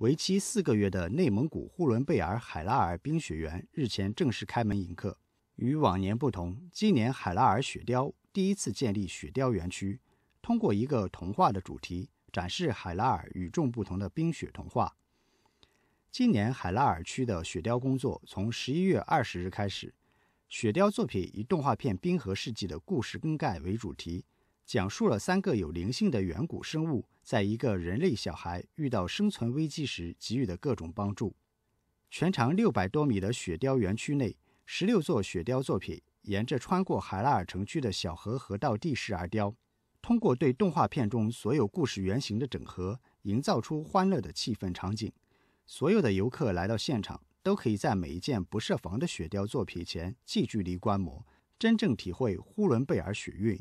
为期四个月的内蒙古呼伦贝尔海拉尔冰雪园日前正式开门迎客。与往年不同，今年海拉尔雪雕第一次建立雪雕园区，通过一个童话的主题展示海拉尔与众不同的冰雪童话。今年海拉尔区的雪雕工作从十一月二十日开始，雪雕作品以动画片《冰河世纪》的故事梗概为主题。讲述了三个有灵性的远古生物在一个人类小孩遇到生存危机时给予的各种帮助。全长六百多米的雪雕园区内，十六座雪雕作品沿着穿过海拉尔城区的小河河道地势而雕。通过对动画片中所有故事原型的整合，营造出欢乐的气氛场景。所有的游客来到现场，都可以在每一件不设防的雪雕作品前近距离观摩，真正体会呼伦贝尔雪韵。